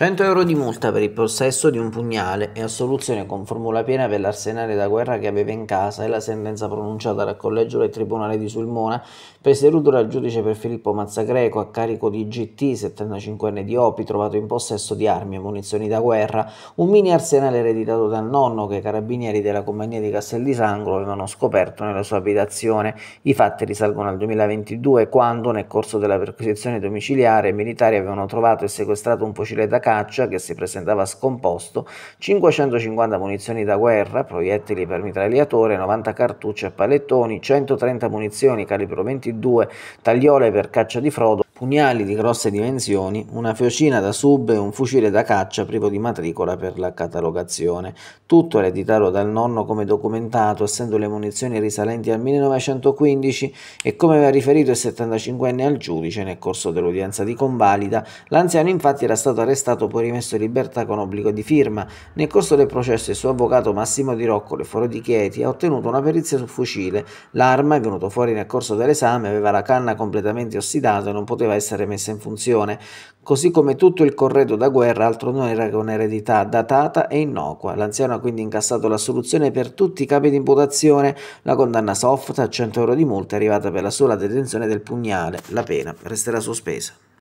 100 euro di multa per il possesso di un pugnale e assoluzione con formula piena per l'arsenale da guerra che aveva in casa e la sentenza pronunciata dal collegio del Tribunale di Sulmona, presieduto dal giudice per Filippo Mazzagreco a carico di GT, 75 enne di Opi, trovato in possesso di armi e munizioni da guerra, un mini arsenale ereditato dal nonno che i carabinieri della compagnia di Castel di Sangro avevano scoperto nella sua abitazione. I fatti risalgono al 2022 quando, nel corso della perquisizione domiciliare, i militari avevano trovato e sequestrato un fucile da caccia che si presentava scomposto, 550 munizioni da guerra, proiettili per mitragliatore, 90 cartucce a palettoni, 130 munizioni calibro 22, tagliole per caccia di frodo, pugnali di grosse dimensioni, una fiocina da sub e un fucile da caccia privo di matricola per la catalogazione. Tutto ereditato dal nonno come documentato, essendo le munizioni risalenti al 1915 e come aveva riferito il 75enne al giudice nel corso dell'udienza di convalida, l'anziano infatti era stato arrestato stato poi rimesso in libertà con obbligo di firma. Nel corso del processo il suo avvocato Massimo Di Roccolo, foro di Chieti, ha ottenuto una perizia sul fucile. L'arma, è venuto fuori nel corso dell'esame, aveva la canna completamente ossidata e non poteva essere messa in funzione, così come tutto il corredo da guerra altro non era che un'eredità datata e innocua. L'anziano ha quindi incassato l'assoluzione per tutti i capi di imputazione, la condanna soft a 100 euro di multa è arrivata per la sola detenzione del pugnale. La pena resterà sospesa.